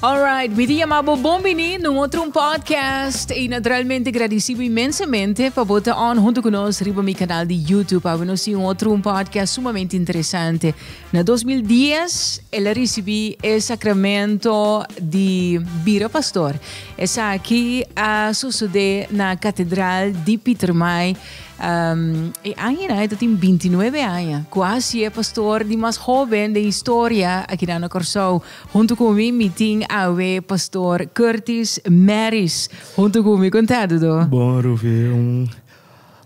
Alright, mi chiamavo Bombini num outro um podcast e naturalmente agradecido imensamente por botar on junto conosco no riba mi canal de YouTube. um outro um podcast sumamente interessante. Na 2010 ele recebi o sacramento de Bira Pastor. Essa aqui a suceder na Catedral de Peter May. Um, Ángela está tem 29 anos, quase é pastor de mais jovem de história aqui na Corso. Junto comigo tem a pastor Curtis Maris. Junto comigo, contado, do? Bom, Rufi, um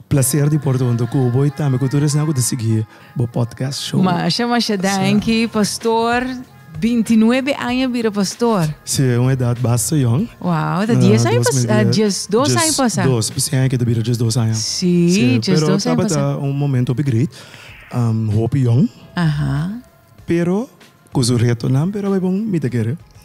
prazer de poder onde com o e também com todas as de seguir o podcast show. Mas chama thank you pastor 29 anos vira pastor. Sim, é uma idade bastante young. Uau, tá 10 anos passados. 12 anos dois 12 anos que tu vira 12 anos. Sim, 12 anos estava um momento bem um, hope young. aha Pero, com o pero vai bom me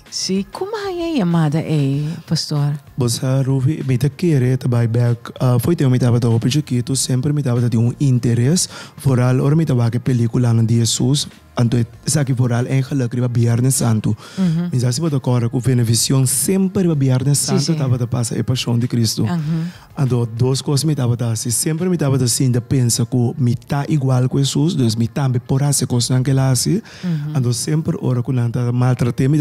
Sí, como é chamada é, pastor? Você Rufi, me tá querer trabalhar back. Uh, foi ter me tava tava pedir que tu sempre me tava tendo um interesse foral ou me tava que película na Jesus. Então, essa é, aqui foral é gelukkig para Viernes Santo. Uhum. Mas assim botar agora com beneficião sempre para Viernes Santo sí, sí. tava da passa a é paixão de Cristo. Uhum. Então, duas coisas me tava assim, sempre me tava assim de pensa que me tá igual com Jesus, Deus me também por essa coisa que ele faz. Assim. Então, uhum. sempre ora com nada maltratar me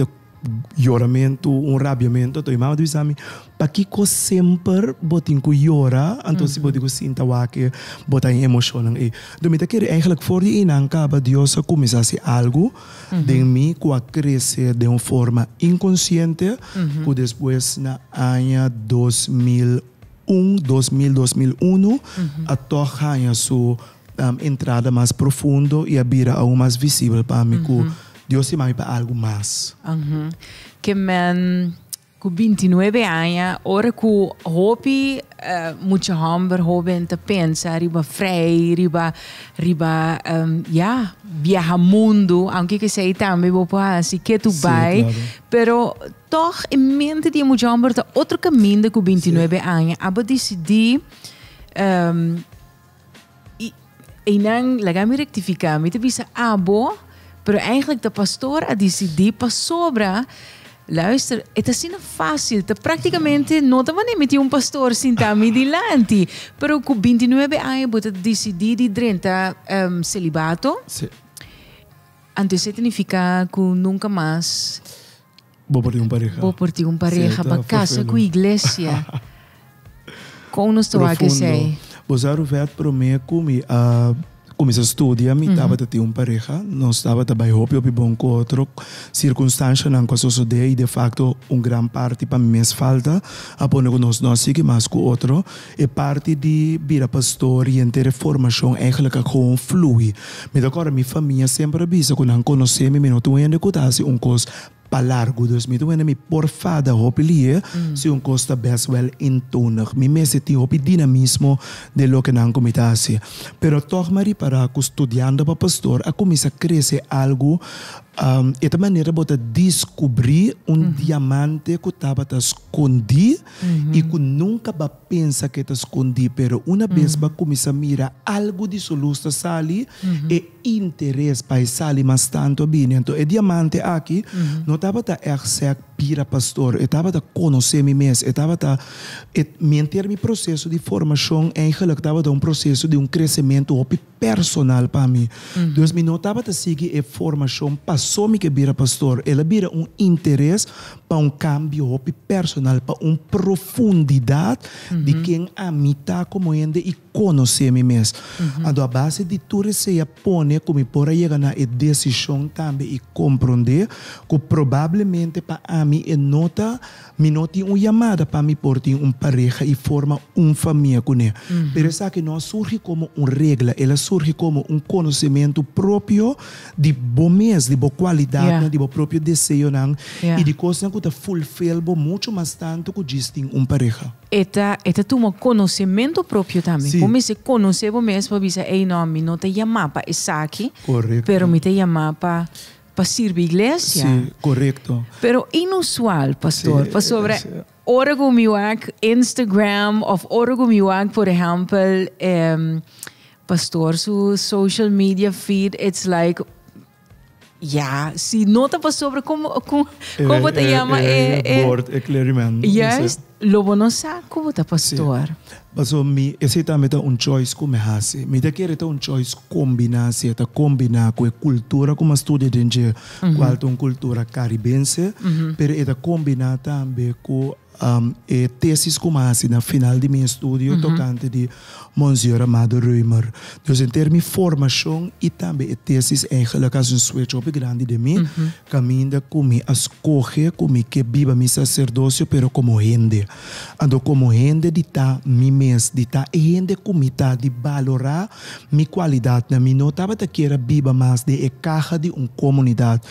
ioramento, um rabiamento, tu irmã diz a mim, para que eu sempre botin com llora, então se botin com sinta o que botar em emoção e do me que eigenlijk voor die inancaba Deus começasse algo de mim que a crescer de uma forma inconsciente, que depois na anha 2001, 2000, 2001, uhum. a torra a sua entrada mais profundo e a bira aún mais visível para mim uhum. Dios me ha para algo más. Que man, 29 años, ora con hopi, uh, eh, muito hamber hoben te riba frei, riba, riba, um, em, viaja mundo, aunque que sei también, que tu vai, pero toch en mente de mucho hamber de otro camino de 29 años. anos, decidí, em, Y um, me te abo, Pero eigenlijk de pastora dice, di pastora, Luister, het is niet Praticamente não estava nem met um pastor sintami di lanti. Però cu 29 anni bota decidi di drenta um, ehm, celibato. Sì. Antes significa que nunca mais vou partir um pareja. Vou partir um pareja para casa com a igreja. com nos toa que sei. usar o veto para mim a uh comecei a estudar, me mhm. estava uhum. a ter uma pareja, nós estava a trabalhar bem bom com outro, circunstância não com a e de facto uma grande parte para mim falta, a pôr com nós nós mais com outro, e parte de a pastor e ter formação que com flui. Mas agora minha família sempre avisa, quando não conhecemos, não tem ainda a um curso Palargo 2020 mi porfada hopi lie mm. si un costa best wel intonig. Mi mesiti hopi dinamismo de lo que nan comitasi. Pero toch mari para ku studiando pa pastor, a comisa cresce algo Um, e também maneira de descobrir um uhum. diamante que estava tá escondido uhum. e que nunca ba pensa que está escondido, Mas uma vez uhum. ba começa a mirar algo de solução sali uhum. e interesse para sali mais tanto bem. Então, o diamante aqui uhum. não estava a exercer pira pastor, estava a conhecer me mesmo, estava a manter meu processo de formação em estava a um processo de um crescimento personal para mim. Uhum. Então, não estava a seguir a formação pastor some que vira pastor, ela vira um interesse para um cambio personal, para uma profundidade de uhum. quem a mim tá como ainda e conhecer a mim mesmo. Uhum. a base de tudo se apone como por chegar na decisão também e compreender que provavelmente para a mim é nota, me nota uma chamada para me por uma pareja e forma uma família com ele. Uhum. Pero essa que não surge como uma regra, ela surge como um conhecimento próprio de bom mês, de boa qualidade yeah. de meu próprio desejo não yeah. e de coisas que te fulfill muito mais tanto que existem um pareja esta esta toma conhecimento próprio também sí. como se conhece você mesmo diz ei não me não te chamar para isso aqui correto pero me te chamar para para servir igreja sí, correto pero inusual pastor sí, para sobre sí. Orgo Miwak Instagram of Orgo Miwak por exemplo um, pastor, seu social media feed, it's like Ja, si nota pas sobre como como como eh, te eh, llama eh eh, eh board eclairement. Juist, lobonosa como te pastor. Baso mi esita meta un choice come hasi. Mi te quiere un choice combinasie, ta combina con cultura como studio dentro, qual ton cultura caribense, per eta combinata ambe con um, e tesis comasi na final de meu estudo uhum. tocante de Monsieur Amado Reimer. Então, em termos de formação e também a tesis, eigenlijk als um switch-up grande de mim, uhum. caminha comigo, escorre comigo que viva meu sacerdócio, mas como gente. Ando como gente de tá mi mês, de tá gente comigo, tá, de valorar minha qualidade na minha nota, mas que era viva mais de caixa de uma comunidade.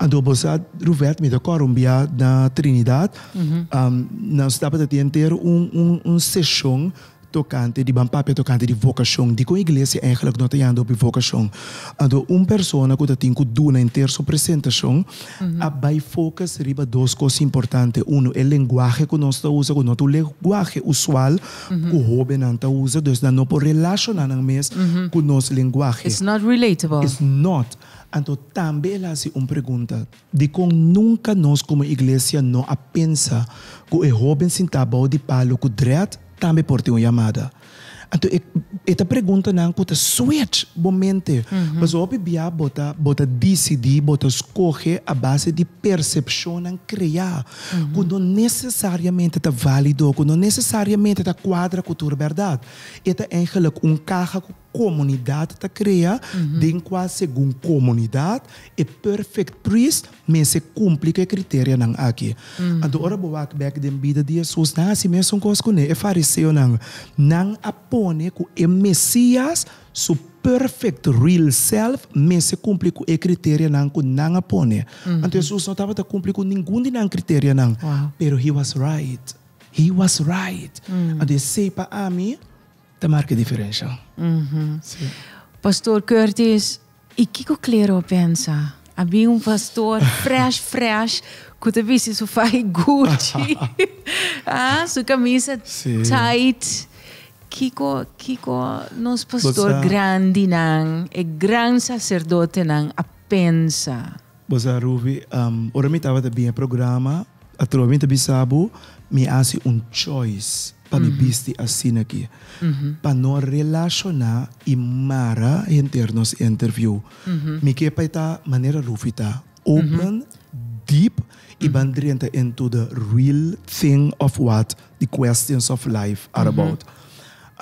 Ando, você, Ruvet, me da Columbia, na Trinidade, uhum. um, não se dá para ter um, um, um sessão tocante de bampapia tocante de vocação é de com a igreja é que não a ando de vocação ando uma pessoa que tem que duna em ter apresentação uhum. a vai focus riba duas coisas importantes um é linguagem que nós usa usando não o linguagem usual uhum. que o jovem não usa dois então, não por relacionar na mês uhum. com nossa linguagem it's not relatable it's not então, também ela se uma pergunta de como nunca nós como igreja não a pensa que o jovem se tabau de palo o direto também por ter uma chamada. Então, esta pergunta não é switch momento. Uhum. Mas o Bíblia bota, bota decidir, bota escolher a base de percepção que criar. Uhum. Quando necessariamente está válido, quando necessariamente está quadra com a tua verdade. Esta é um carro que comunidade está criada, uhum. de qual segundo comunidade é perfeito por mas se cumpre que critério não aqui. Uhum. Agora, vou back da vida de Jesus, não nasce mesmo com os cones, é fariseu não, não apone que é Messias, su perfect real self, mas se cumpre com o critério não que não apone. Uhum. Então, Jesus não estava a cumprir com nenhum de não critério não, wow. pero he was right. He was right. Uhum. Então, sei para mim, that marca diferencial, uhum. Pastor Curtis, e que o clero pensa? Havia um pastor fresh, fresh, que te disse isso faz Gucci, ah, sua camisa sí. tight. Kiko, Kiko, nosso pastor grande nan, é grande sacerdote nan, a pensa. Boa, Rubi, um, ora mi tava também programa, a trova mi sabu, mi hace um choice para uhum. vestir assim aqui. Uhum. Para não relacionar e mara entre nos interview. Uhum. Me que para tá maneira rufita. Open, uhum. deep e bandrenta into the real thing of what the questions of life are about.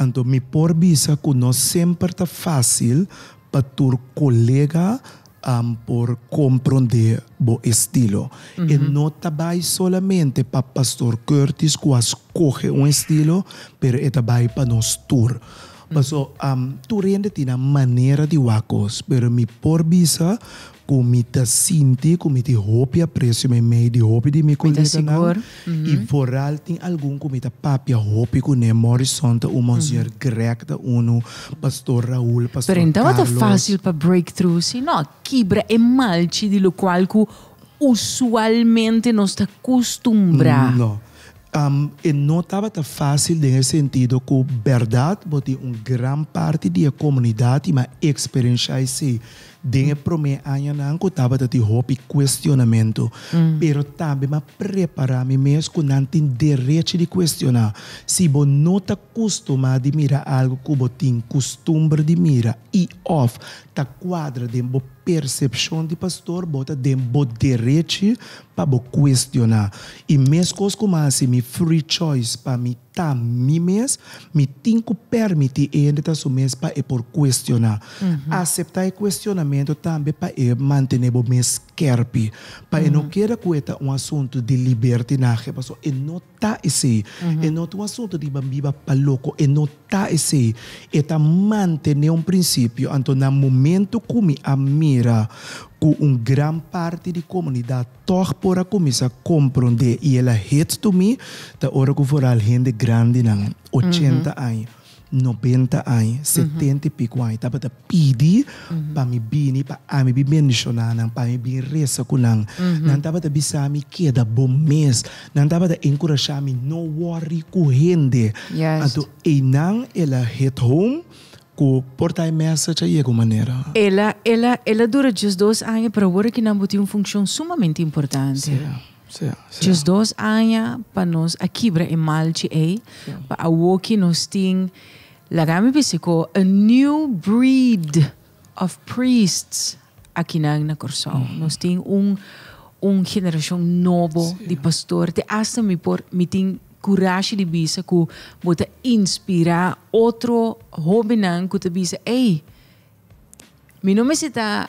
Então, me por bisa que não sempre tá fácil para tu colega um, por compreender o estilo. E não trabalha solamente para pastor Curtis, que escolhe um estilo, mas também para nós todos. Also, mm-hmm. um, tu rende una maniera di wacos, per mi porbisa, come ti senti, come ti hopi appresso me me, di hopi di mi collega na, e mm-hmm. voralti algun come ti papia hopi con me, morisonte un monsignor mm -hmm. grec da uno, pastor Raul, pastor per Carlos. Per facile per breakthrough, sì, no? Chibra e malci di lo qualcu usualmente non sta acostumbrato. Mm, no. Um, e não estava tão fácil nesse sentido que, verdade, porque uma grande parte da comunidade mas experiência esse Dentro me anha na ko taba tati hopi questionamento. Mm. Pero tabe ma prepara me mes com nantin direito de questionar. Se si bo nota costuma a mira algo que bo tin costumbre de mira e off ta quadra de bo percepção de pastor bota de bo direito pa bo questionar. E mes cos como assim free choice para me está mim mesmo, me tenho que permitir e ainda está sumes para por questionar. Uhum. Aceitar o questionamento também para manter o mês kerpi. Para uhum. não querer coeta um assunto de libertinagem, pessoal, e não está esse. Uhum. E não um assunto de bambiba para louco, e não está esse. E está manter um princípio, então no momento que me admira com uma grande parte da comunidade toch para começar a compreender e ela hit to me da hora que for gente grande não 80 anos 90 anos 70 e pico anos tava da pedi para me bini para a me mencionar não para me bem reza com não não tava da bisa que da bom mês não tava da encorajar me não worry com gente então e não ela hit home ku por ta mesa cha iego manera. Ela ela ela dura os dois anos para agora que não botiu uma função sumamente importante. Sim. Sim, sim. dois anos para nós a quebra em malchi para a que nós tem lagami psico a new breed of priests aqui na na Mm. Nós tem um um geração novo de pastor. Te asta me por me tem coragem de bisa ku bota inspirar outro hobby nan ku te bisa ei meu nome está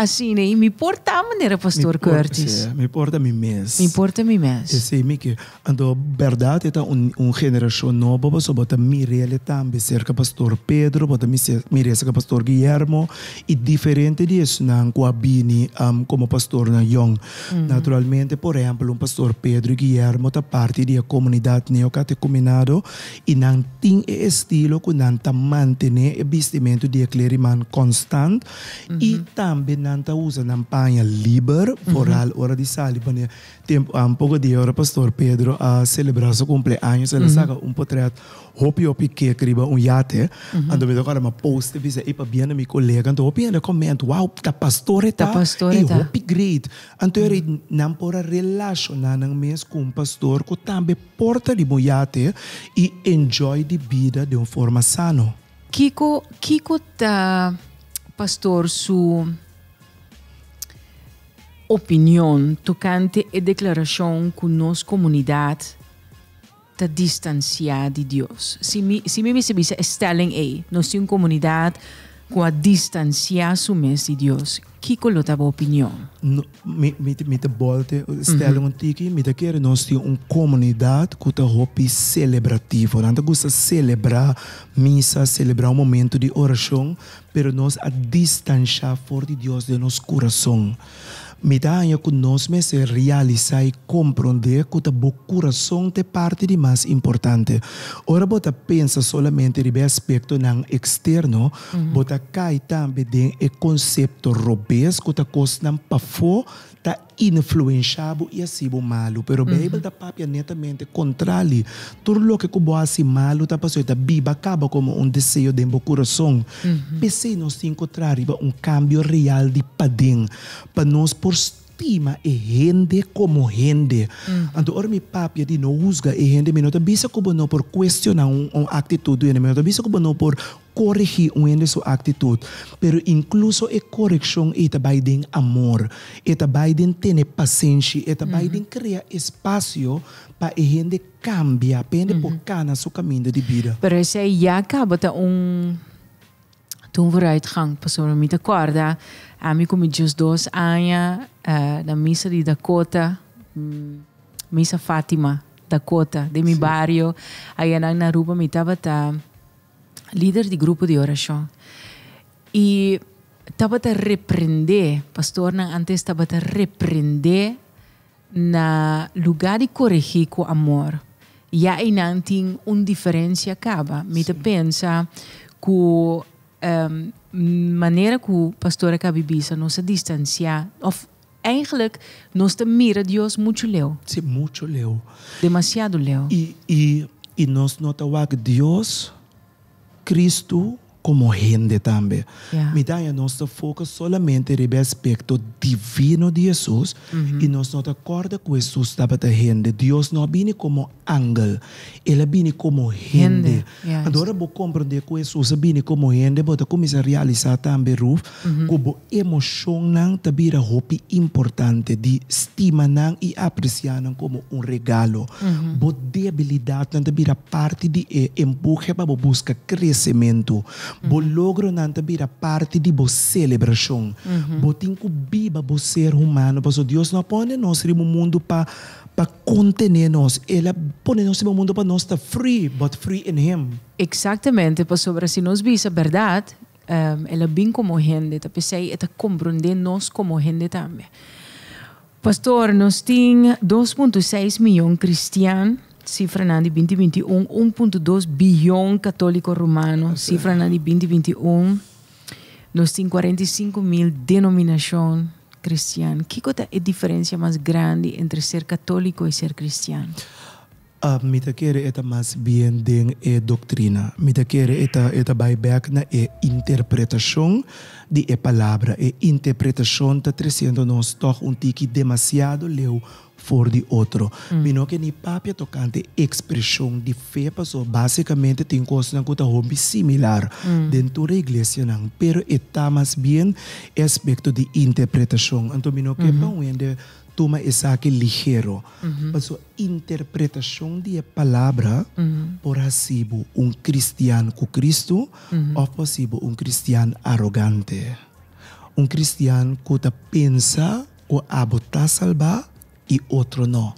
assim, né? E me portar maneira, pastor me Curtis. Por, me porta me mes. Me porta me mes. Esse me que ando verdade está então, um, um geração nova, mas bota me também cerca pastor Pedro, bota me cerca pastor Guillermo e diferente disso na Guabini um, como pastor na Young. Hum. Naturalmente, por exemplo, um pastor Pedro e Guillermo tá parte da comunidade neocatecumenado e não tem estilo que não está mantendo o vestimento de clériman constante e uhum. também nanta usa campanha liber por uhum. hora de sali para tempo um pouco de hora pastor Pedro a celebrar seu cumpleaños ele mhm. saca um portreto hopi hopi que criba um yate mhm. ando oh, me agora uma post visa e para bem minha colega ando hopi ele comenta wow tá pastor tá pastor e hopi great ando ele mhm. não pora relacionar nang mês com um pastor que também porta de um yate e enjoy de vida de uma forma sano Kiko Kiko tá pastor su opinião tocante e que nós comunidade está distanciada de Deus. Se me se dice stellen ei, no si una comunidade com a distância mes de Deus, que lo tava opinião. No, me me me te um tiki, me te quer nós tem uma comunidade que a hopi celebrativo. Nanta gosta celebrar missa, celebrar um momento de oração, pero nós a distanciar for de Deus de nosso coração. Mitanha que nós mesmos realizar e compreender que o coração é parte de mais importante. Ora, bota pensa somente de aspecto não externo, uhum. bota cai também de conceito robusto que o coisa não para tá influenciado e assim o malo. Pero uhum. Bíblia da papia netamente contrário. Tudo o que cubo assim malo tá passou tá Bíblia acaba como um desejo de meu coração. Uhum. Pensei nós encontrar iba um cambio real de padem para nós por estima e rende como rende. Uhum. Então, ora mi papia di no usga e rende mi nota bisa como não por questionar um, um atitude, né? Mi nota bisa como não por corrigir um sua atitude, pero incluso a correção é também amor, é também ter paciência, é também criar espaço para a gente cambiar, para a gente focar no seu caminho de vida. Pero aí já acaba de um toen vooruitgang, persoon me acorda, a mim como diz dois Anya, uh, missa de Dakota, mm, missa Fátima, Dakota, de mi sí. barrio, aí na rua me tava tá líder de grupo de oração. E estava a repreender, pastor, antes estava a repreender na lugar de corrigir com amor. E aí não tem uma diferença acaba. Me pensa que um, maneira que o pastor não nos distancia, ou eigenlijk nos mira Deus muito leu. Sim, muito leu. Demasiado leu. E, e, e nós notamos que Deus Cristo como gente também. Yeah. Me dá é nosso foco somente no aspecto divino de Jesus uhum. e nós não acorda com Jesus a gente. Deus não vem como ángel, ele vem como gente. Yeah, Agora vou compreender que Jesus vem como gente, você começa a realizar também, Ruf, que uhum. como emoção não uma roupa importante de estimar e apreciar como um regalo. Uhum. Vou debilidade não também parte de eh, empurra para buscar crescimento. Bo logro nanta bira parte de bo celebração. Uhum. Bo biba bo ser humano. Porque Deus não põe nós no mundo para para contener nós. Ele põe nós no mundo para nós estar free, but free in Him. Exatamente. Porque sobre se nós visa a verdade, um, ela é bem como gente. Tá pensei, está compreender nós como gente também. Pastor, nós tem 2.6 milhões de cristianos cifra na 2021 1.2 bilhão católico romano, okay. É. cifra na 2021 nós temos 45 mil denominações cristãs. Que é a diferença mais grande entre ser católico e ser cristão? Uh, minha querida é mais bem de doutrina. doctrina. Minha querida é a buyback na é interpretação de é palavra. É interpretação tá trazendo nós toch um tiki demasiado leu for de outro. Mm. Hum. Mino que ni papia é tocante expressão de fé passou basicamente tem coisas que cuta hobby similar mm. dentro da igreja mas pero está mais bem aspecto de interpretação. Então mino que mm -hmm. bom toma essa que ligeiro. Uhum. Mas a interpretação de palavra uhum. por possível um cristiano com Cristo uhum. ou possível um cristiano arrogante. Um cristiano que pensa ou abota botar salvar e outro não.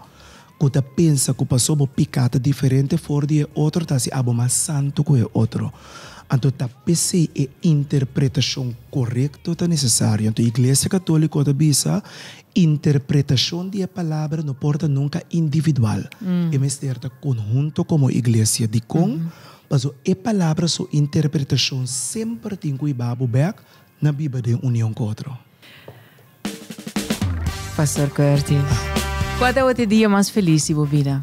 Quando pensa que passou uma picada tá diferente fora de outro, está se assim, abo ah, mais santo que é outro. Então, tá pense e é interpretação correta tá necessária. Então, a Igreja Católica da Bisa, ah, interpretação de palavra não porta nunca individual. Hum. É É certo conjunto como Igreja de com, hum. mas a palavra, sua interpretação sempre tem que ir back na Bíblia de união com outro. Pastor Curtis. Ah. Qual é o teu dia mais feliz de vida?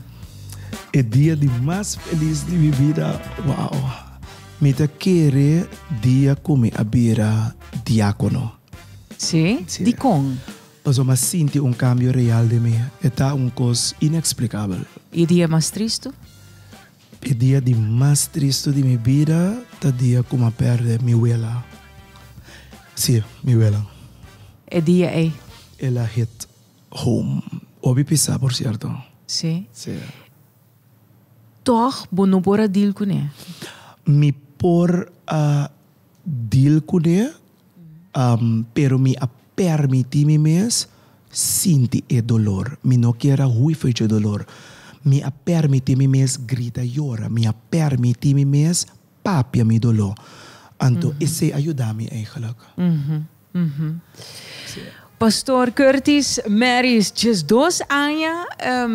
O é dia de mais feliz de vida, uau! Me da querer dia como a diácono. Sim? Sí? De com? Eu sinto um cambio real de mim. É tá um coisa inexplicável. E dia mais triste? O é dia de mais triste de minha vida é tá o dia como a perde minha abuela. Sim, sí, minha abuela. O dia é? Ela hit home. Ouvi pisar, por cierto. Sí. Sí. Toch bono bora dil kune. Mi por uh, dil kune, um, pero mi a permiti mi mes sinti e dolor. Mi no quiera hui fece dolor. Mi a permiti mi mes grita yora. Mi a permiti mi mes papia mi dolor. Anto, mm -hmm. ese ayuda mi eigenlijk. Mm -hmm. Mm -hmm. Sí. Pastor Curtis Marys de dois anos um,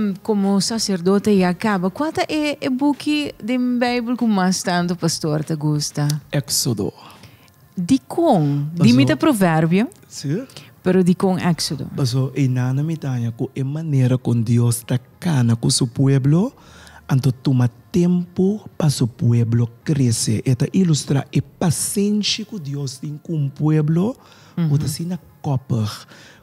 ehm, como sacerdote e acaba. Qual é o book da Bíblia que mais tanto pastor te gosta? Éxodo. De com? Dimita provérbio? Sim. Pero di con Éxodo. me inanamitanya ko e maneira com Deus cana com seu pueblo anto toma tempo para seu pueblo crescer. Esta ilustra e paciência que Deus tem com o pueblo. Uh -huh. Uta sina Copper,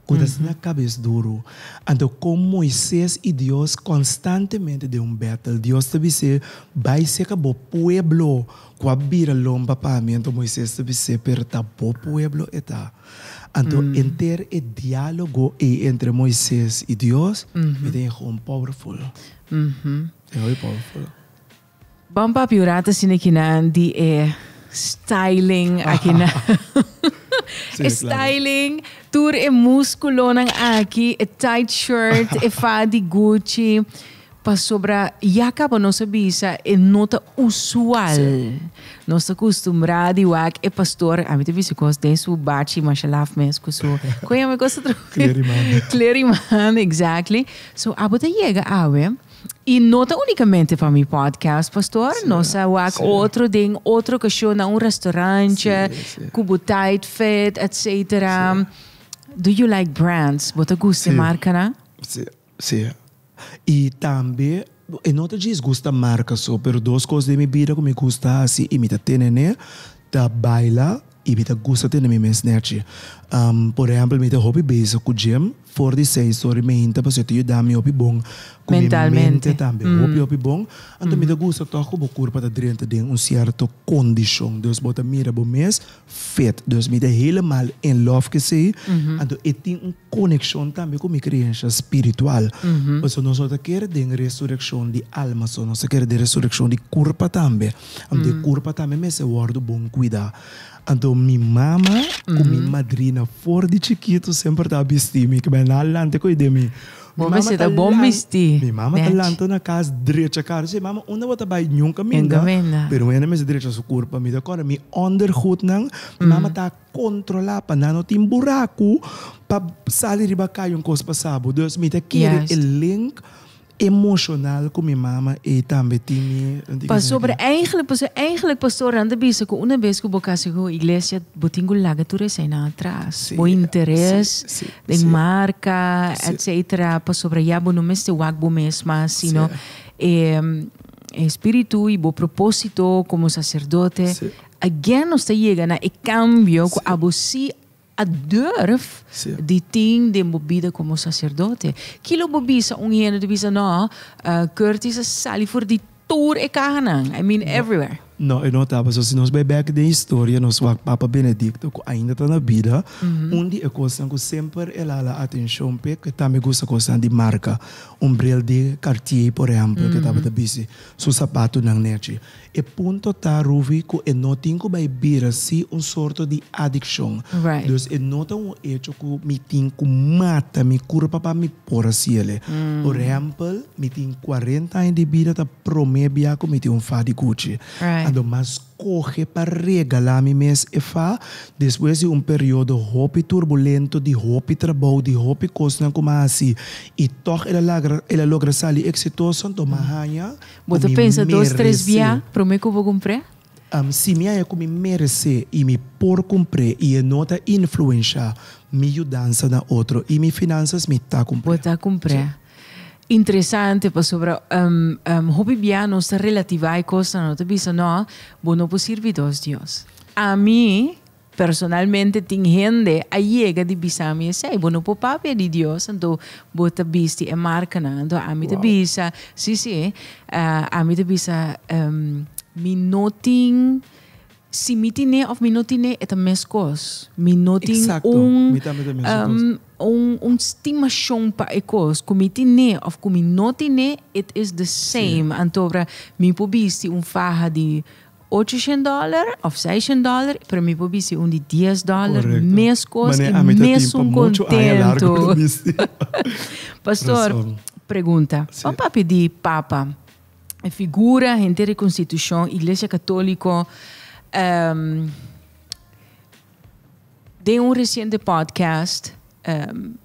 coração uhum. cabeça duro. ando então, com Moisés e Deus constantemente de um battle, Deus sabe ser, vai ser que o pueblo, com a bira lomba para mim, então Moisés sabe ser, pero tá o pueblo está. ando mm. enter o diálogo e entre Moisés e Deus, uhum. me tem um powerful. Uhum. É muito powerful. Bom Bamba piorata sinekina, die eh, é styling aqui na... styling, tour e musculo ng aki, e tight shirt, e fadi Gucci. Pa sobra, yakap no sa bisa, e nota usual. Sim. Nós acostumbrado e wak e pastor, a mim teve se costa tem su bachi mashalaf mes com su. Coia me costa tro. Clear iman. Clear iman, exactly. So abota chega awe. Ah, E não unicamente para mi podcast, pastor, sim, nós otro outro tem outro questão en um restaurante, cubo tight fit, etc. Do you like brands? Você gosta de marca, né? Sim, sim. E também em te diz gusta marca só, pero duas coisas de mi vida que me gusta assim, e me da tendo, né? Da baila e me da gusta tener minha snatch. Um, por exemplo, me hobby com gym, for de say, sorry, me inta, porque eu dá me roupa bom. Mentalmente. também, mm. roupa bom. Então, me gusta toco o corpo da dentro de um certo condição. Deus bota mira bom mês, fit. Deus me dá helemaal in love que sei. Então, mm-hmm. eu tenho uma conexão também com minha criança espiritual. Mm-hmm. Porque nós só queremos ressurreição de alma, só nós queremos ressurreição de resurrection também. Então, de curpa também mm. me se guarda bom cuidar. Então, mama com minha mm-hmm. madrina na for di chiquito sempre da bisti mi, que bem alante coi de mi. Mama se da bom Mi mama talanto na cas direita cara, se mama una bota bai nyun kaminda. Pero ena mes direita su corpo mi da cora mi ondergoed nang mama mm. ta controla pa nano tim buraco pa salir ba kayong kos pasabo. Dos mi ta kire yes. link emocional con mi mamá y también tiene. Pas sobre eigenlijk pas eigenlijk pastor antes de que una vez ko bocasi ko iglesia la lectura tu resena atrás sí, interés de marca etcétera pas sobre ya bo no te estoy bo sino sí. eh, espíritu y bo propósito como sacerdote sí. again usted llega na cambio sí. vos adurf die ting de mobide como sacerdote. Kilo bobisa unhene de bisa no, uh, Curtis sali for die tour e I mean everywhere. Não, eu não estava. Só se nós bebemos que tem história, nosso Papa Benedicto ainda está na vida. Uhum. Um dia, é coisa que sempre ela lá atenção, porque também tá gosta coisa de marca. Um brilho de Cartier, por exemplo, que estava uhum. da bici. Seu sapato na net. E ponto tá, Ruvi, que eu não tenho que beber assim um sorto de adicção. Right. Então, eu não tenho um hecho que me tem que mata, me cura para me pôr assim ele. Uhum. Por exemplo, me tem 40 anos de vida, tá promete que me tem um fado de Gucci. Right mas corre para regalar me mês e fa. Depois de um período hopi turbulento, de hopi trabalho, de hopi coisa na como assim. E toch ela logra, ela logra sair exitosa, então me ganha. Você pensa dois, três dias, prometo que vou comprar? um, se minha é como merece e me por cumprir e nota influência, me mudança na outro e me finanças me tá cumprir. Vou tá cumprir. interesante, pa sobre um, um, hopi bianos relativai cosa no te bisa no, bueno pues sirvi dos dios. A mí personalmente tingende a llega di bisami e sei bueno po papia di dios anto bota bisti e marcana anto ami te wow. bisa sì sì uh, eh, ami te bisa um, mi noting si mitine of minutine et mescos. Minutin un, um, un, un stimation pa ecos. Kumitine of kuminotine it is the same. Sí. Antobra mi pubisi un faha di 800 dollar of 600 dollar para mi pubisi un di 10 dollar mescos e mes un contento. Pastor, pergunta. Sí. O papi di papa figura, gente de constituição, igreja católica um, de um recente podcast, um,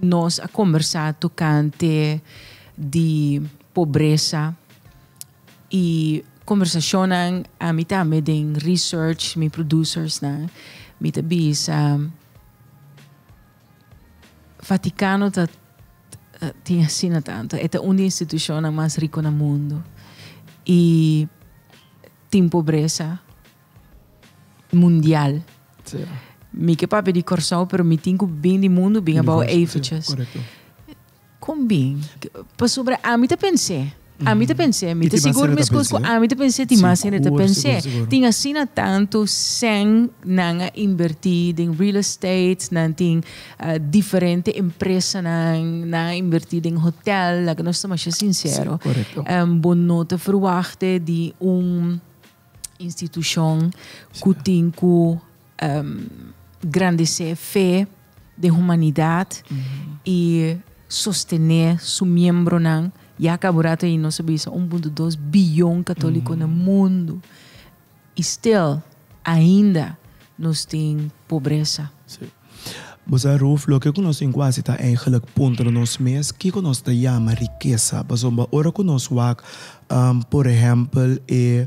nós a conversar tocante de pobreza e conversacionam a mim também de research, meus producers, né? Me também Vaticano tá eh, tem assim tanto, é uma instituição mais rica no mundo e tem pobreza mundial, Zeker. Ik heb bij die corso, me ik bem de mundo, bem about eventjes. Correcto. Kom bem. Pas sobre a mim te pensei. A mim te pensei, a mim te seguro me coisas, a mim te pensei, te mais ainda te pensei. Tinha assim tanto sem nanga invertir em real estate, não tinha uh, diferente empresa na invertir em hotel, lá que nós estamos sincero. Sim, correto. Um, boa nota verwachte de um institución Cutinku, um, em, la fe de humanidad y sostener su miembro nan ya caburata y no se 1.2 billón católico uh en el mundo y still ainda nos tem pobreza. Sí. Você Ruf, lo que nós quase está en el punto de los meses que riqueza. Mas uma em, por ejemplo eh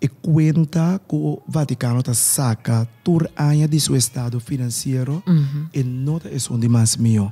e conta que o Vaticano tá saca por año de seu estado financeiro e nota é um de más mío.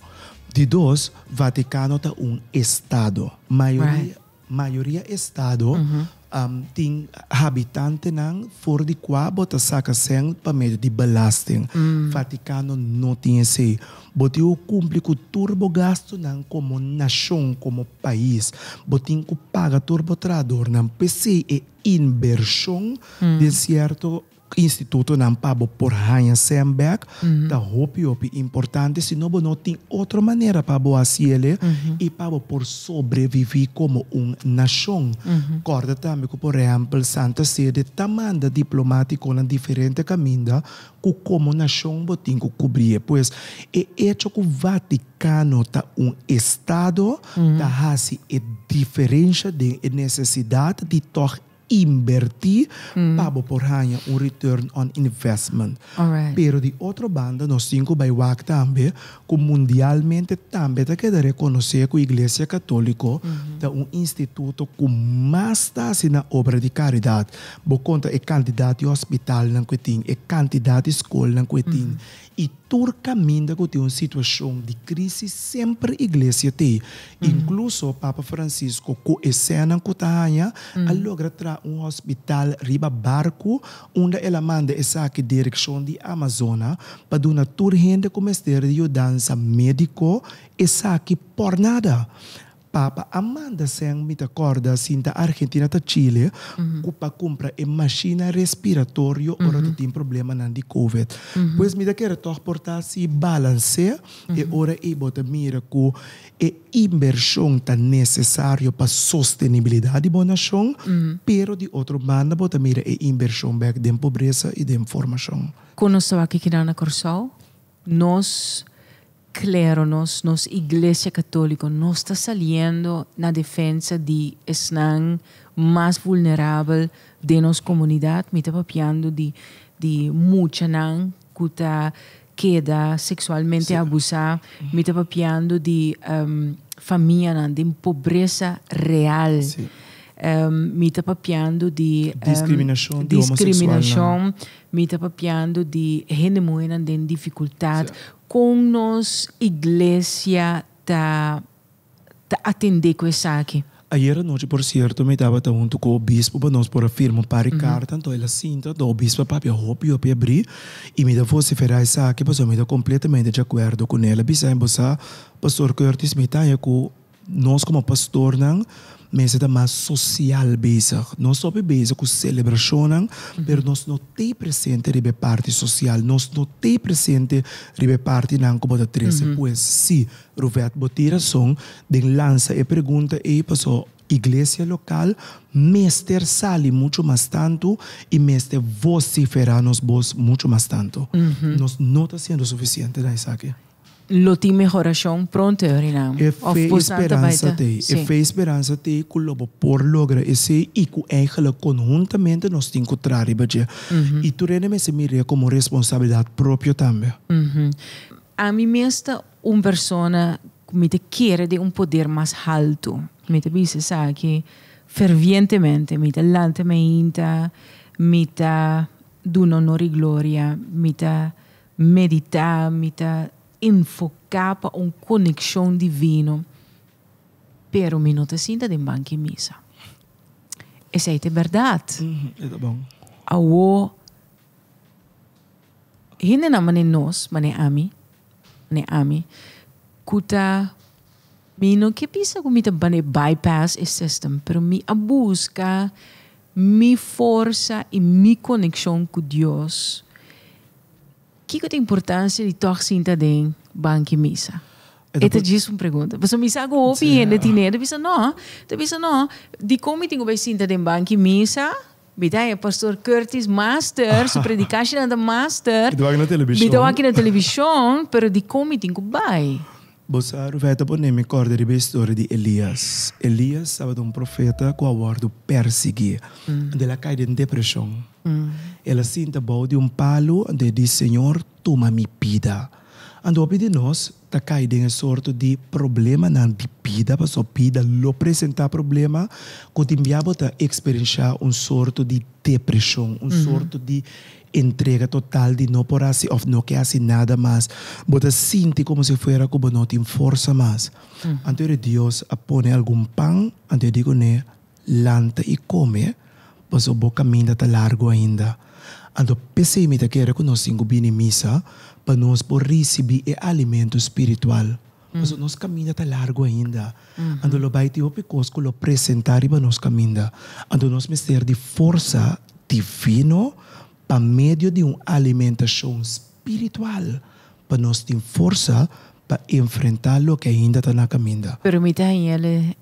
De dos, Vaticano tá um estado, maioria right maioria estado uhum. um, tem habitante não fora de qua bota saca sem para medo de belasting. Uhum. Mm. Vaticano não tem esse. Bote o cumpre com turbo gasto não como nação, como país. Bote que paga turbo trador não. PC é inversão uhum. de certo instituto não pabo porhanya sembek mm-hmm. Uhum. ta hopi opi importante se não não tem outra maneira para boa ciele mm-hmm. Uhum. e para por sobreviver como um nação mm-hmm. corda também por exemplo Santa Sede tamanda diplomático na diferente caminda que como nação botin que cobrir pois e hecho que o Vaticano tá um estado mm-hmm. Uhum. tá hasi e diferença de necessidade de tor invertì mm. para porhanha um return on investment. Alright. Pero de outra banda, nós cinco vai wak também, que mundialmente também tá quer reconhecer que a Igreja Católica mm -hmm. é um instituto que mais está na obra de caridade. Por conta, é candidato hospital, não que tem, é candidato à escola, Mm -hmm. E turcamente que tem uma situação de crise sempre a igreja tem. Uhum. Incluso o Papa Francisco, com a cena que está uhum. logra tra um hospital riba barco, onde ela manda essa direção de Amazônia para uma turgente com o Ministério de Dança Médico, essa aqui por nada. Papa, Amanda Sen me acorda assim da Argentina o Chile, mhm. uhum. comprar uma máquina respiratória, uhum. ora tem mhm. problema na de COVID. Uhum. Pois me daquela tor portar se balance, uhum. e mhm. ora e bota mira com e inversão tá necessário para sustentabilidade boa nação, uhum. pero de outro banda bota mira e inversão back de pobreza e de informação. Conosco aqui que na Corsol, nós Claro, nos, nos Iglesia Católica, no está saliendo la defensa de SNAN más vulnerable de nuestra comunidad. Me está papiando de, de mucha que queda sexualmente abusada. Me está papiando de um, familia, de pobreza real. um, ehm, mita papiando de um, discriminação de discriminação mita papiando de gente moena dificuldade sí. com nos igreja tá tá atender com isso aqui Ayer noite, por certo, me estava junto com o bispo para nós por afirmar para mhm. carta, então ela sinta do bispo papi roupa e abrir e me da você ferrar isso aqui, mas eu me da completamente de acordo com ela. Bispo, você, pastor Curtis, me tá com nós como pastor não mas é maar social bezig. Ons zijn bezig met celebrationen, maar ons niet te present in de party sociaal. Ons niet te present in de party na como da 13. Mm -hmm. pois sí, Ruvet Botira son den lança e pergunta e passou igreja local, mestre sali muito mais tanto e mestre vociferar nos vos muito mais tanto. nós não Nos no mhm. está sendo mhm. suficiente, Isaac? Loti mejoración pronto orinam. E fe esperanza te. E fe esperanza te cu lo por logra ese y cu eigenlijk conjuntamente nos tin contrari baje. Mm mm-hmm. tu rene se mira como responsabilidad propio también. Mm-hmm. A mí me está un persona me te quiere de un poder más alto. Mi te dice, sabe que fervientemente, me te lante me inta, me te dun honor y gloria, me te medita, me te infocar para uma conexão divina. Pero me nota sinta de banca e missa. Essa é a verdade. Uhum, mm-hmm. é bom. Awo, hinde na mane nós, mane ami, mane ami, kuta mino que pisa com mita bane bypass e system, pero mi a busca mi força e mi conexão com Deus que é a importância de torcida de banco e missa? Esta é diz uma pergunta. Você me sabe o que é de dinheiro? disse não. eu disse não. De como tem uma cinta de banco e missa? Bidai, é pastor Curtis, master, su predicação da master. Bidou aqui na televisão. Bidou aqui na televisão, pero de como tem que vai? Busar veta bonemi corda de história de Elias. Elias mm. estava mm. de um profeta com a ordem perseguir. Mm. Ela cai em depressão. Mm. Ela sinta bom de um palo e diz, Senhor, toma me pida. Ando de nós, tá cai em um sorte de problema na de pida, sua pida, lo apresentar problema, que te enviava a experienciar um sorte de depressão, um mm -hmm. sorte de entrega total de não por assim, ou não que assim nada mais. Você sente como se fosse como força mais. fuerza más. Mm. Deus Dios pone algún pan, entonces digo, né, lanta e come, mas o boca minda está largo ainda. Entonces pensei me que reconhecer que vim missa para nós por receber alimento espiritual. Mas mm. o nosso caminho está largo ainda. Mm Ando lo baite o pecosco lo apresentar para nosso caminho. Ando nós me de força divino para meio de uma alimentação espiritual, para nós ter força para enfrentar o que ainda está na caminha. Pero me tem ele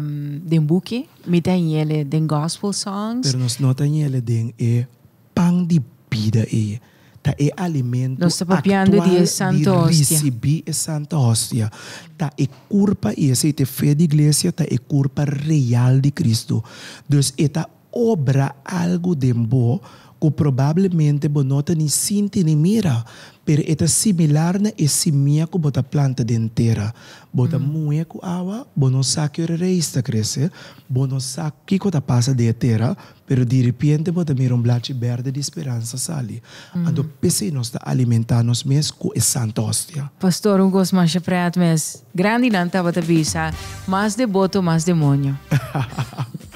um, de um buque, me tem ele de gospel songs. Pero nós não tem ele de é pão de vida e tá é alimento nós está papiando de santa hóstia. Recebi a santa hóstia. Tá é culpa e esse te fé de igreja tá é culpa real de Cristo. Deus é tá obra algo de bom que provavelmente bonota não sente nem mira, pero é similar na semia que você planta inteira. bota mm. com água, você não sabe que a raiz está crescendo, você não sabe o de inteira, pero de repente bota mira um verde de esperança sali. Mm. Ando pese nos está alimentar nós mesmos com a santa hóstia. Pastor, um gosto mais de mes, grande não estava a bisa, mais de boto, de demônio.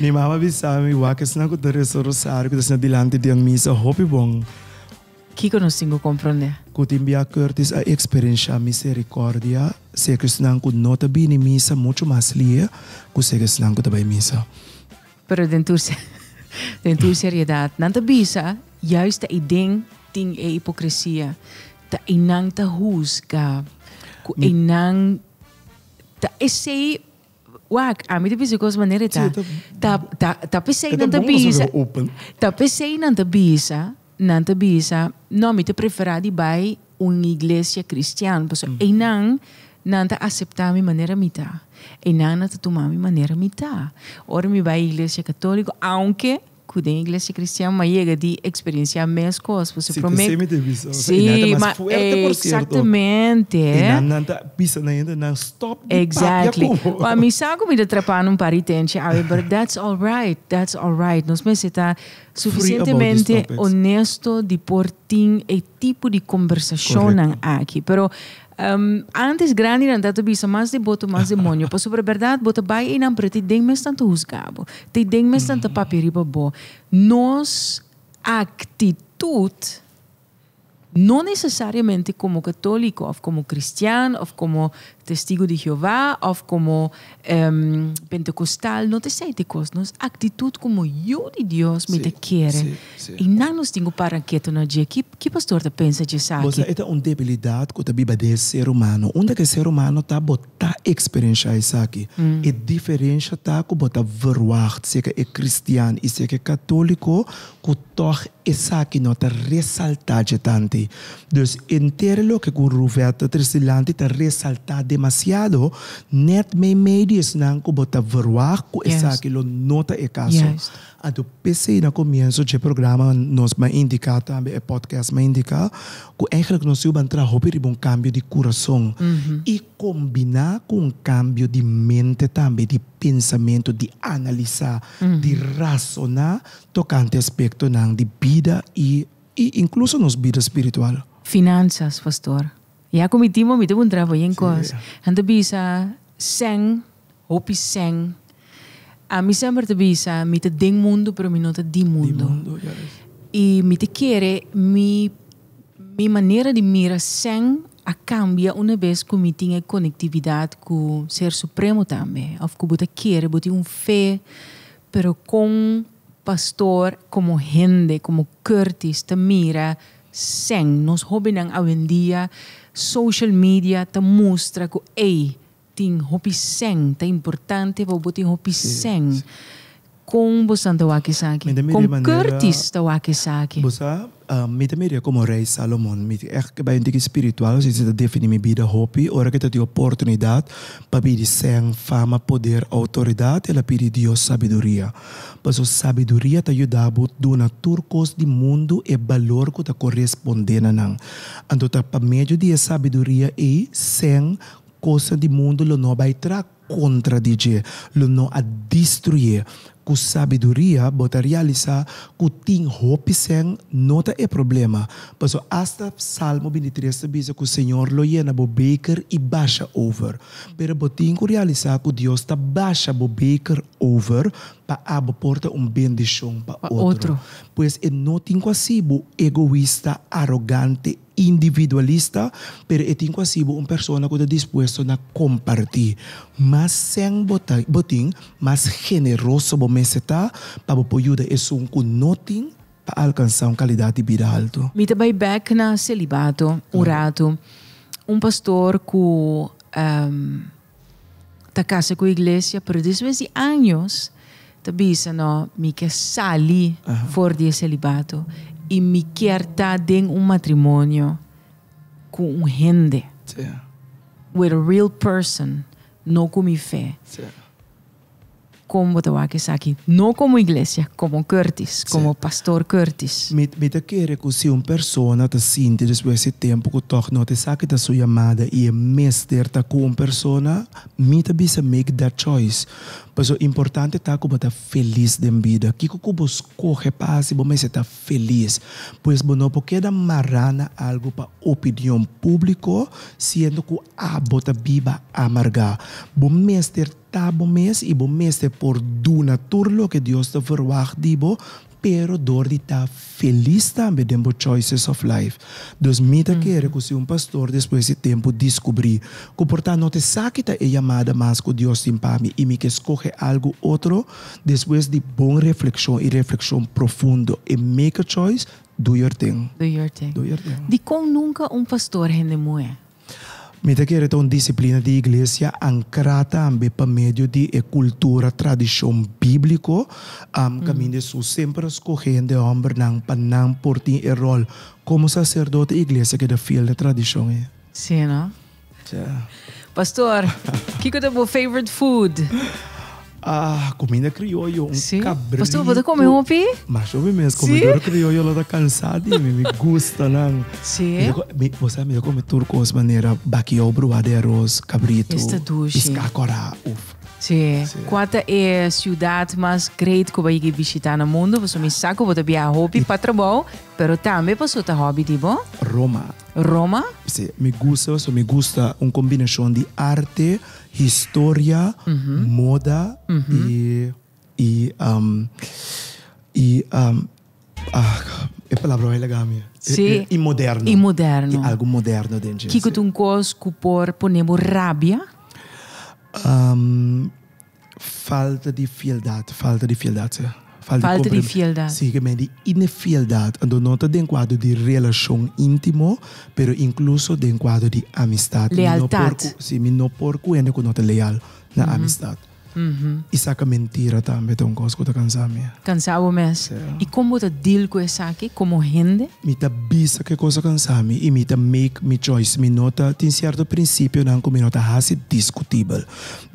ni Mama Bisami wakas na kudareso rosario kudas na dilante di ang misa hopi bong. Kiko no singo comprende. Kutimbia Curtis a experiencia misericordia se nang kud nota bini misa mucho mas lia ku se nang kud tabay misa. Pero den tu se den tu seriedad nanta bisa juist i ding ting e hipocresia ta inang ta husga, ku inang ta essay Waak, ami de bisikos manere ta. Ta ta ta pesei nanta bisa. Ta pesei nanta bisa, nanta bisa. Nomi te preferadi bai un iglesia cristiana, posso mm. enang nanta acceptami manera mita. Enang nanta tomami manera mita. Ora mi vai iglesia cattolico, anche Kudeniglia se cristiama chega de experiência mais coisas você sí, promete sim mas exatamente é pisa ainda não stop exactly mas me sabe me atrapalhar num paritente aí but that's all right that's all right nós me está suficientemente honesto de portin e tipo de conversação aqui pero Um, antes grande dan tanto bisa mas de boto más de monyo. Pas sobre verdad boto bai e inam preti ding mes tanto husgabo. Te ding mes tanto mm. riba bo. Nos actitud no necesariamente como católico, o como cristiano, o como testigo de Jeová of como um, pentecostal, no te sei de cosmos, actitud como yo de Dios me sí, te quiere. Sí, sí. E não nos tengo para que tu não dia. Que, pastor te pensa de saque? Você é uma debilidade que a Bíblia diz ser humano. Onde é que ser humano está, botar experiência isso aqui? Hum. E diferença tá que botar verwacht, se é que é cristiano e se é que católico, que toch isso aqui não tá ressaltar de tanto. Dus, lo que o Ruveta Tresilante está ressaltado demasiado, net may medias nang kubota verwag ko yes. isa kilo nota e kaso. Yes. Ado PC na comienzo de programa nos ma indica também é podcast ma indica que eigenlijk nos uban traho per um cambio de coração mm -hmm. e combinar com um cambio de mente também de pensamento de analisa mm -hmm. de razonar tocante aspecto nang de vida e e incluso nos vida espiritual. Finanças, pastor. Ja, kom i timo mi te buntra bo yen kos. Han te bisa seng, hopi seng. A mi sempre te bisa mi te ding mundo, pero mi no te di mundo. Di mundo yes. E mi te quiere mi mi maneira de mira seng a cambia uma vez com eu tinha conectividade com Ser Supremo também. Ou que eu queria, eu um fé, pero com pastor, como gente, como Curtis, te mira, seng nos hobi ng awendia social media ta mostra ko ei ting hopi seng ta importante pa buting hopi seng yes. kung busan ta wakisaki kung Curtis ta wakisaki busa um, ehm, mita mi como rei Salomón, mita echt que bain tiki espiritual, si se defini mi vida hopi, ora que te dio oportunidad, pa pidi sen, fama, poder, autoridad, e la pidi Dios sabiduría. Pues o sabiduría te ayuda but dona turcos di mundo e valor que te corresponde na nang. Anto ta pa medio di sabiduría e sen, cosa di mundo lo no vai tra contra DJ, lo no a destruir com sabedoria, bota realizar, com tem hope sem, nota é problema. Mas hasta Salmo 23 diz que o Senhor lo llena bo beker e baixa over. Pero botin que realizar que Deus está baixa bo beker over, para abrir porta um bendição para outro. outro. Pois é não tem sido egoísta, arrogante, individualista, mas é tem sido uma pessoa que está disposta a compartilhar. Mas sem botar, mas mais generoso você está para ajudar um que não tem para alcançar uma qualidade de vida alto. Me também back na celibato, orato, um pastor que um, ehm, casa com a igreja por 10 anos të bisë no, mi che sali Aha. fuori celibato e mi che arta em um matrimônio com um gente. Sì. With a real person, com con fé, como você vai Botawake aqui? não como igreja, como Curtis, como pastor Curtis. Mi, mi que se uma pessoa te sinta depois desse tempo que torna, ti sa che la sua amata e mester ta con una persona, mi te bisa make that choice. Pois o importante está é tá está feliz de vida. Que que você corre para se você está feliz. Pois não pode amarrar algo para opinião pública, sendo que a bota biba amargar. Você mestre tá bom mês tá e bom mestre por duna turlo que Deus te verwacht dibo pero dordita feliz também tempo choices of life. Dos mita uhum. querer que se um pastor depois desse tempo descobri que portanto não te saquita é chamada mas que Deus tem para mim e me que escolhe algo outro depois de bom reflexão e reflexão profundo e make a choice do your thing. Do your thing. Do your thing. De como nunca um pastor rende moeda. Mita que era uma disciplina de igreja ancrada também para meio de cultura, tradição bíblico, um, mm. caminho de sul sempre escorrendo homem não para não por ti e rol como sacerdote igreja que da fiel da tradição é. Sim, não? Yeah. Pastor, o que é o favorite food? a ah, comida crioulo, um cabrito. Você pode comer um pi? Mas eu mesmo, comedor Sim. crioulo, ela cansada, me, me gusta, né? Sim. Me, você me come turco de maneira baquiol, bruá de arroz, cabrito. Esta duche. Sim. Sim. Qual é a cidade mais grande que você visitar no mundo? Você me sabe que você é hobby para trabalho, mas também você é hobby, tipo? Roma. Roma? Sim. Me gusta, me gusta uma combinação de arte, Historia, mm-hmm. moda mm-hmm. y, y, um, y um, ah, e palavra é Sì. E, e, moderno. E moderno. E algo moderno dentro. Chi sì. un cuo scupor ponemo rabbia? Um, falta di fealdad, falta di fealdad, sì. Falta de fielda, Sim, que de infidelidade. Então, não está enquadro de relação íntimo, mas incluso enquadro de amistade. Lealdade. Sim, não porco é que não está leal na mm-hmm. amistade. Mm-hmm. Isa ka mentira tambe tong kos ko ta kansami. Kansabo mes. Yeah. E como ta deal ko isso aqui como gente? Mi ta que coisa cosa kansami e mi ta make mi choice mi nota tin certo princípio nan ko mi nota hasi discutível.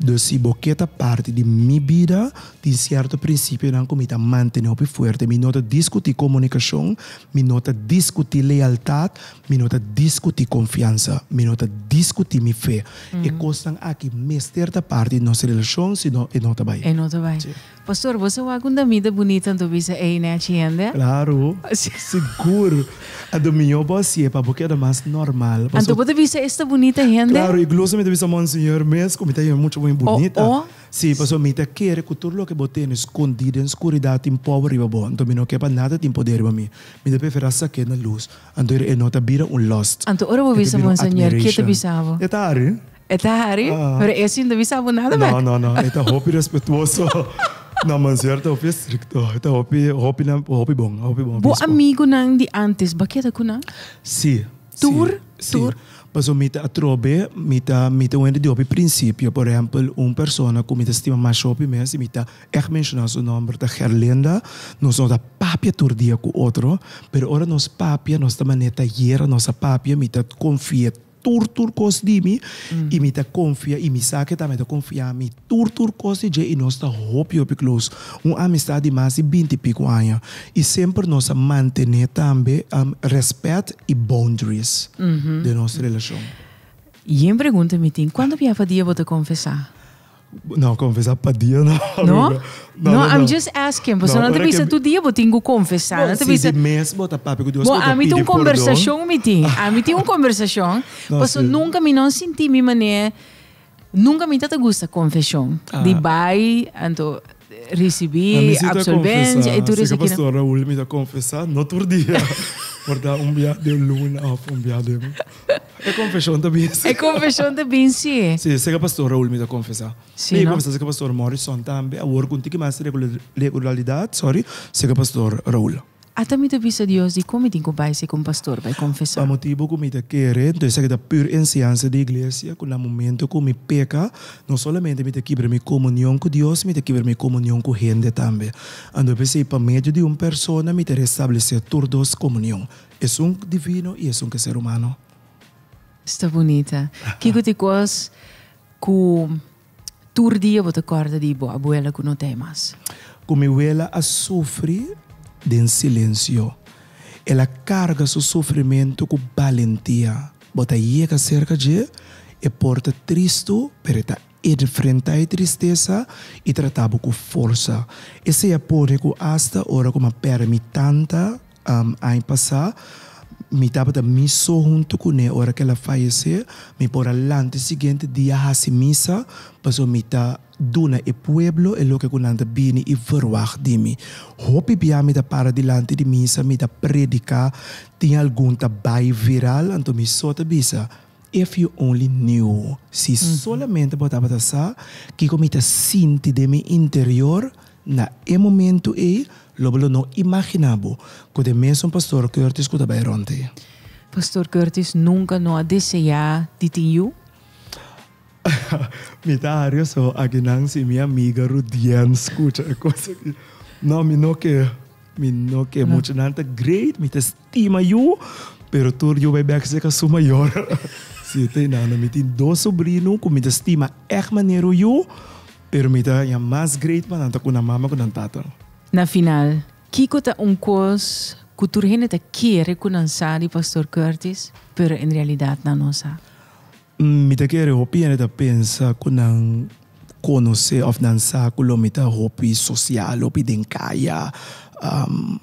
Do si boqueta parte de mi vida tin certo princípio nan ko mi ta mantene opi fuerte mi nota discutir comunicação, mi nota discutir lealdade mi nota discutir confiança, mi nota discutir mi fe. Mm-hmm. E mm. costan aqui mester ta parte di nossa relação, se no, em Notabay. Em Notabay. Sim. Pastor, você é uma comida bonita do Bisa aí na Hacienda? Claro. Seguro. A do meu você é para porque é mais normal. Então, você visa esta bonita renda? Claro, inclusive me visa Monsenhor mesmo, me tem muito bem bonita. Oh, Sim, pastor, me tem que tudo o que botei escondido, na escuridão, tem pobre e bom. Então, me não quer para nada tem poder para mim. Me tem prefere que na luz. Então, ele nota vira um lost. Então, ora vou visa Monsenhor, que te visava? É tarde tá Harry, ah. Reishin da bisa abonada, velho. Não, não, não. Eta Hopi respeitoso. não, mas certo, Hopi é estricto. Eta Hopi, Hopi, Hopi bom, Hopi Bo amigo nang de antes, baqueta kunang? Sim. tour? Tour? Mas mita atrobe, mita, mita wende de Hopi princípio. Por exemplo, uma pessoa que mita estima mais Hopi mesmo, mita echt mencionar o nome, da Gerlinda, nós não da papia todo dia com outro, pero ora nós papia, nós da maneira, a papia, mita confia turtur kos di mi. Mm. I mi confia, e mi sake ta me te confia mi turtur kos di je i nos ta hopi hopi close. Un amistade mas i binti pico E sempre nós mantener também um, respeito e boundaries mm -hmm. de nossa relação. E em pergunta me quando quando piava dia vou te confessar? Não, confessar para Dia não. Não, Não, I'm just asking. Você não, não é eu pensa dia, vou tenho que confessar. Bom, não te mesmo, tá papi com Deus. Bom, ah. a mim tem uma conversação, A mim tem uma conversação. Você nunca me não senti me maneira. Nunca me tanta gosta confessão. Ah. De bai, anto recebi absolvência e tudo isso aqui. Pastor Raul me tá confessar, não todo dia. Guarda, un biade un luna of, un biade. E confession da bin. E confession da bin sì. Sì, se ka pastor Raul mi da confessa. Si, no? confessa se ka pastor Morrison tambe, a work un tiki master regularidad, sorry, se ka pastor Raul. Atta mi bisa Dios di como dico bai com con pastor bai confessor. Amo motivo buco mi te quere, entonces que da pur enseñanza da iglesia con la momento con mi peca, no solamente me te quebra mi comunhão com Dios, mi te quebra mi comunión con gente también. Ando pensei para medio de un persona me te restablecer todos dos comunión. Es un divino y es un ser humano. Está bonita. Kiko te cos ku tur dia vou te corda di boa abuela com no temas. Como ela a sofre de silêncio. Ela carga seu sofrimento com valentia. Bota chega cerca de e porta triste para enfrentar a tristeza e tratar com força. Esse apoio que hasta agora como permite tanta um, a passar me estava da missa junto com ela, hora que ela faleceu, me por alante seguinte dia a missa, passou me tá Duna e pueblo e lo che kunante bini e verwacht dimi. Hopi bia da para diante de di misa mi da predica ti algun ta bai viral anto mi sota bisa. If you only knew. Si mm -hmm. solamente botava da sa ki comita sinti de mi interior na e momento e lo belo no imaginabo. Kode um pastor Curtis kuda bai ronte. Pastor Curtis nunca no de tiu. Mitário, sou Agnansi, minha amiga Rudian, escuta, é coisa que. Não, me não quer. Me não quer muito, nada great, me te estima, eu. Pero tur, eu bebê que seca sou maior. Se tem nada, me tin dois sobrinhos, que me te estima, é maneiro, eu. Pero me dá a mais great, mas nanta com a mama, com tata. Na final, Kiko tá um cos, que tu rende te quer, que não Pastor Curtis, pero em realidade não sa. Mitä kere hopi ane ta pensa kunang conocer of dançar colomita roupa social, roupa de encaia. Um,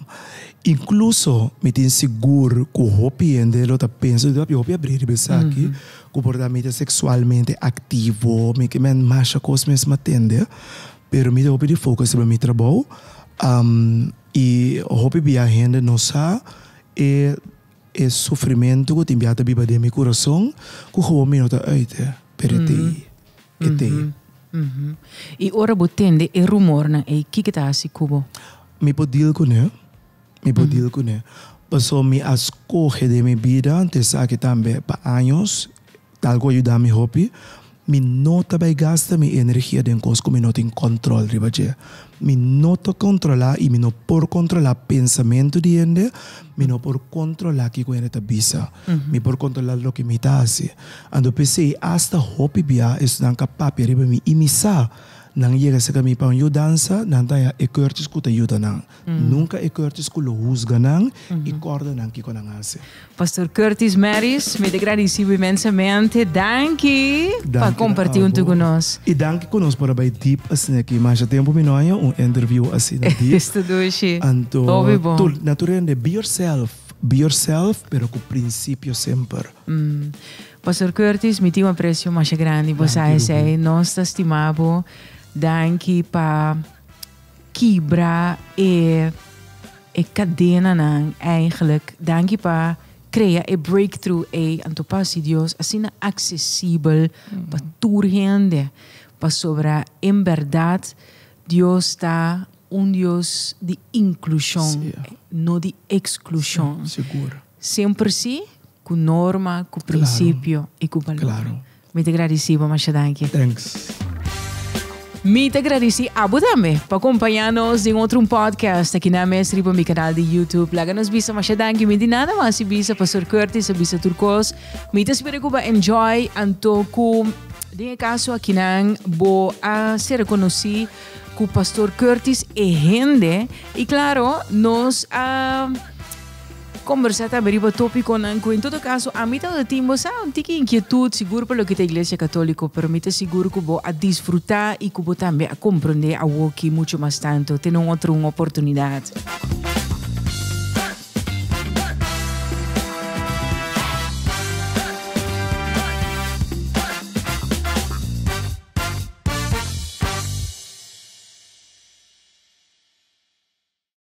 incluso me tem seguro com roupa ende lo ta penso de roupa abrir pensar mm -hmm. que comportamento sexualmente ativo, me que men macha cos mes matende, pero me roupa de foco sobre mi trabalho. Um, e roupa bia rende nossa e é sofrimento que te enviou a Bíblia de meu coração, que roubou me nota oite, peretei, mm-hmm. etei. E mm-hmm. mm-hmm. ora botende e rumor na e que que tá assim cubo? Me podil com né? Me podil com né? Passou me as corre de minha vida, te aqui também para anos, tal como ajudar me hobby, mi nota também gasta minha energia de coisas que eu não tenho riba de mi não to controlar e mi no por controlar pensamento de ende mi no por controla que eu ainda bisa uh mhm. -huh. mi por controlar lo que mi tá ando pensei hasta hobby bia isso e não capaz riba mi imisa nang yega sa kami pang yu dansa nang taya Curtis ko tayo tanang. Mm. Nunca ekurtis ko lohus ganang, mm-hmm. ikorda nang kiko nang ase. Pastor Curtis Maris, me agradecido imensamente. Danke para compartilhar ah, um com nós. E danke com nós para bem deep assim aqui. Mas há tempo minha um interview assim na deep. Isto doce. Anto, tu, naturalmente, be yourself. Be yourself, pero com princípio sempre. Mm. Pastor Curtis, me tem um apreço mais grande. Você é nosso estimado danki pa kibra e e cadena nang eigenlijk danki pa crea e breakthrough e antopasi Dios asina accesible mm. para turgende para sobra a verdad Dios está un Dios de inclusão, não de exclusão. Sí, seguro. Sempre sim, com norma, com princípio claro. e com valor. Claro. Muito agradecido, Machadanki. Thanks me agradeço abudame para acompanhar-nos em outro podcast aqui na Mestre para meu canal de YouTube. Lá nos bisa mas danke me de nada mas se bisa Pastor Curtis, se bisa Turcos. Me espero que enjoy antoku. De caso aqui não vou a ser conhecido com o Pastor Curtis e Hende. E claro, nós a uh, sobre o tópico Anco. Em todo caso, a mitad de tempo sa um tique inquietude, seguro pelo que a Igreja Católica permite, seguro que vou a disfrutar e que vou também a comprender a Woki muito mais tanto, tener outra oportunidade.